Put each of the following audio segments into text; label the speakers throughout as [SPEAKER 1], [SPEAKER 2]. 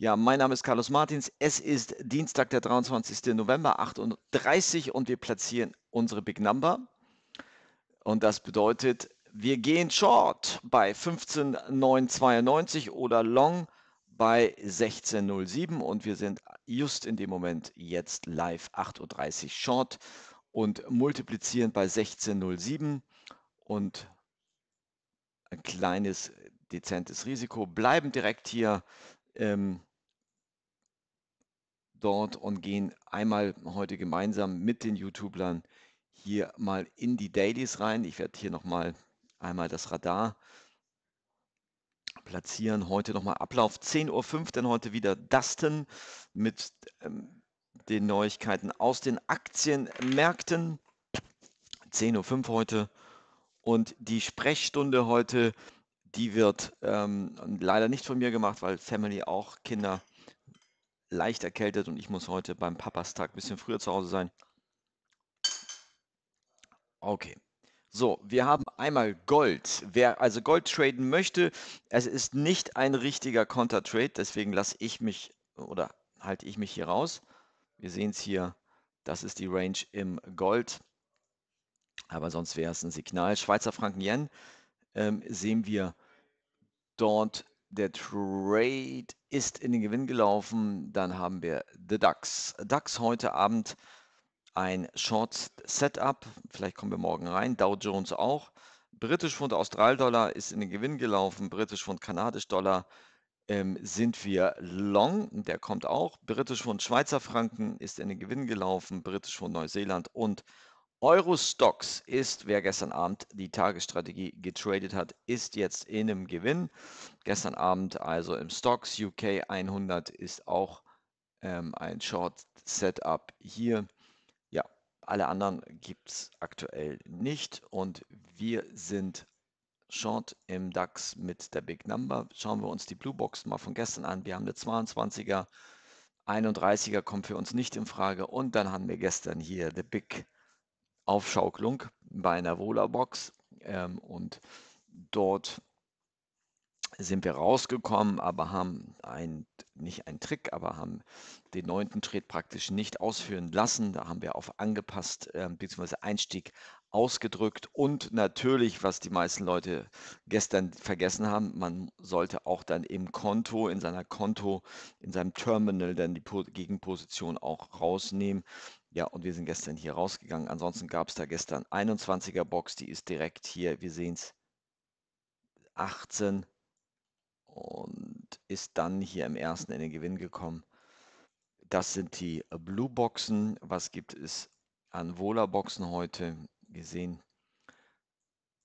[SPEAKER 1] Ja, mein Name ist Carlos Martins. Es ist Dienstag, der 23. November, 8.30 Uhr und wir platzieren unsere Big Number. Und das bedeutet, wir gehen Short bei 15,992 oder Long bei 16,07 und wir sind just in dem Moment jetzt live 8.30 Uhr Short und multiplizieren bei 16,07 und ein kleines dezentes Risiko, bleiben direkt hier ähm, dort und gehen einmal heute gemeinsam mit den YouTubern hier mal in die Dailies rein. Ich werde hier nochmal einmal das Radar platzieren. Heute nochmal Ablauf 10.05 Uhr, denn heute wieder Dustin mit ähm, den Neuigkeiten aus den Aktienmärkten. 10.05 Uhr heute und die Sprechstunde heute, die wird ähm, leider nicht von mir gemacht, weil Family auch Kinder leicht erkältet und ich muss heute beim Papastag ein bisschen früher zu Hause sein. Okay. So, wir haben einmal Gold. Wer also Gold traden möchte, es ist nicht ein richtiger Kontertrade, deswegen lasse ich mich oder halte ich mich hier raus. Wir sehen es hier, das ist die Range im Gold. Aber sonst wäre es ein Signal. Schweizer Franken Yen ähm, sehen wir dort der Trade ist in den Gewinn gelaufen. Dann haben wir The DAX. DAX heute Abend ein Short Setup. Vielleicht kommen wir morgen rein. Dow Jones auch. Britisch Pfund Australdollar ist in den Gewinn gelaufen. Britisch Pfund Kanadisch Dollar ähm, sind wir long. Der kommt auch. Britisch Pfund Schweizer Franken ist in den Gewinn gelaufen. Britisch Pfund Neuseeland und Eurostox ist, wer gestern Abend die Tagesstrategie getradet hat, ist jetzt in einem Gewinn. Gestern Abend also im Stocks UK 100 ist auch ähm, ein Short Setup hier. Ja, alle anderen gibt es aktuell nicht und wir sind Short im DAX mit der Big Number. Schauen wir uns die Blue Box mal von gestern an. Wir haben eine 22er, 31er kommt für uns nicht in Frage und dann haben wir gestern hier The Big Number. Aufschaukelung bei einer Wohlerbox ähm, und dort sind wir rausgekommen, aber haben ein, nicht einen Trick, aber haben den neunten Tritt praktisch nicht ausführen lassen. Da haben wir auf angepasst äh, bzw. Einstieg ausgedrückt und natürlich, was die meisten Leute gestern vergessen haben, man sollte auch dann im Konto, in seiner Konto, in seinem Terminal dann die po Gegenposition auch rausnehmen, ja, und wir sind gestern hier rausgegangen. Ansonsten gab es da gestern 21er Box, die ist direkt hier, wir sehen es, 18 und ist dann hier im ersten in den Gewinn gekommen. Das sind die Blue Boxen. Was gibt es an Wohler Boxen heute? Wir sehen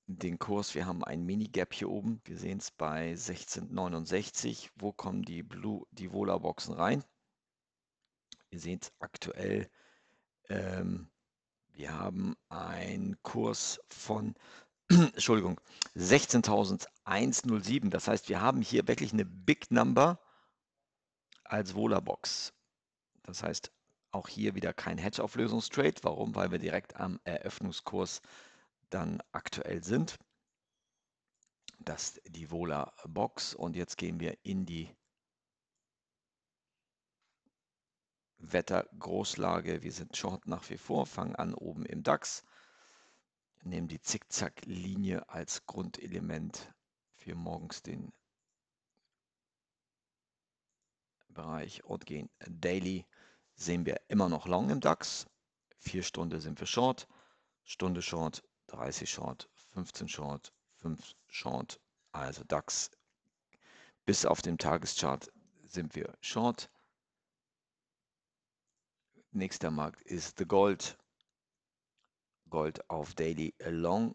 [SPEAKER 1] den Kurs, wir haben ein Mini-Gap hier oben. Wir sehen es bei 16,69. Wo kommen die Blue, die Wohler Boxen rein? Ihr seht es aktuell ähm, wir haben einen Kurs von, Entschuldigung, 16.107. Das heißt, wir haben hier wirklich eine Big Number als Vola-Box. Das heißt, auch hier wieder kein Hedge-Auflösungstrade. Warum? Weil wir direkt am Eröffnungskurs dann aktuell sind. Das ist die Vola-Box. Und jetzt gehen wir in die Wetter, Großlage. Wir sind short nach wie vor, fangen an oben im DAX, nehmen die Zickzack-Linie als Grundelement für morgens den Bereich und gehen daily. Sehen wir immer noch long im DAX. Vier Stunden sind wir short, Stunde short, 30 short, 15 short, 5 short. Also DAX bis auf dem Tageschart sind wir short. Nächster Markt ist The Gold. Gold auf Daily Long,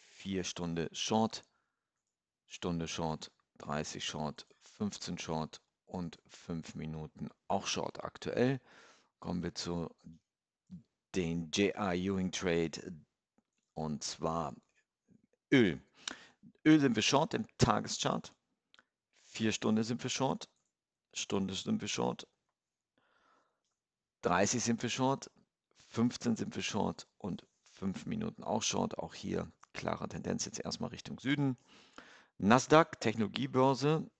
[SPEAKER 1] 4 Stunde Short, Stunde Short, 30 Short, 15 Short und 5 Minuten auch Short aktuell. Kommen wir zu den JR Ewing Trade und zwar Öl. Öl sind wir Short im Tageschart, 4 Stunden sind wir Short, Stunde sind wir Short, 30 sind für short, 15 sind für short und 5 Minuten auch short. Auch hier klare Tendenz jetzt erstmal Richtung Süden. Nasdaq, Technologiebörse,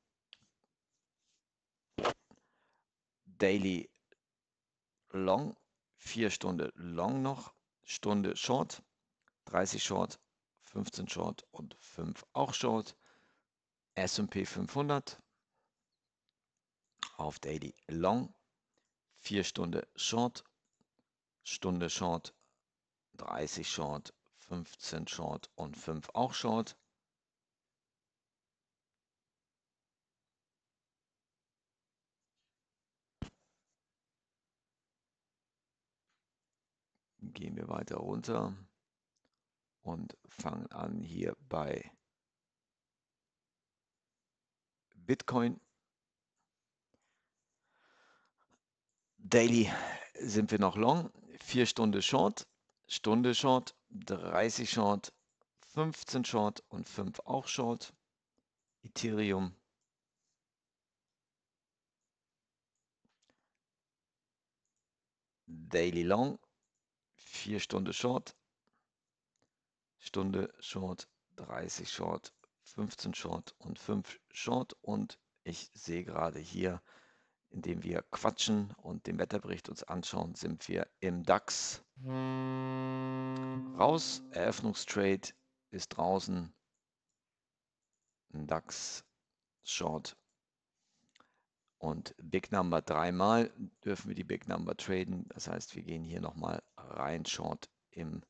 [SPEAKER 1] Daily Long, 4 Stunden Long noch, Stunde Short, 30 Short, 15 Short und 5 auch Short. SP 500 auf Daily Long, 4 Stunden Short, Stunde Short, 30 Short, 15 Short und 5 auch Short. Gehen wir weiter runter und fangen an hier bei Bitcoin. Daily sind wir noch long, 4 Stunden Short, Stunde Short, 30 Short, 15 Short und 5 auch Short. Ethereum. Daily Long, 4 Stunden Short, Stunde Short, 30 Short, 15 Short und 5 Short. Und ich sehe gerade hier, indem wir quatschen und den Wetterbericht uns anschauen, sind wir im DAX raus. Eröffnungstrade ist draußen. DAX Short. Und Big Number dreimal dürfen wir die Big Number traden. Das heißt, wir gehen hier nochmal rein Short in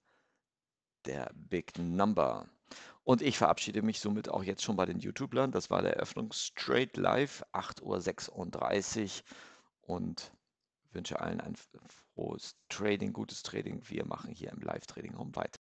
[SPEAKER 1] der Big Number. Und ich verabschiede mich somit auch jetzt schon bei den YouTubern. Das war der Eröffnung Straight Live, 8.36 Uhr. Und wünsche allen ein frohes Trading, gutes Trading. Wir machen hier im Live-Trading raum weiter.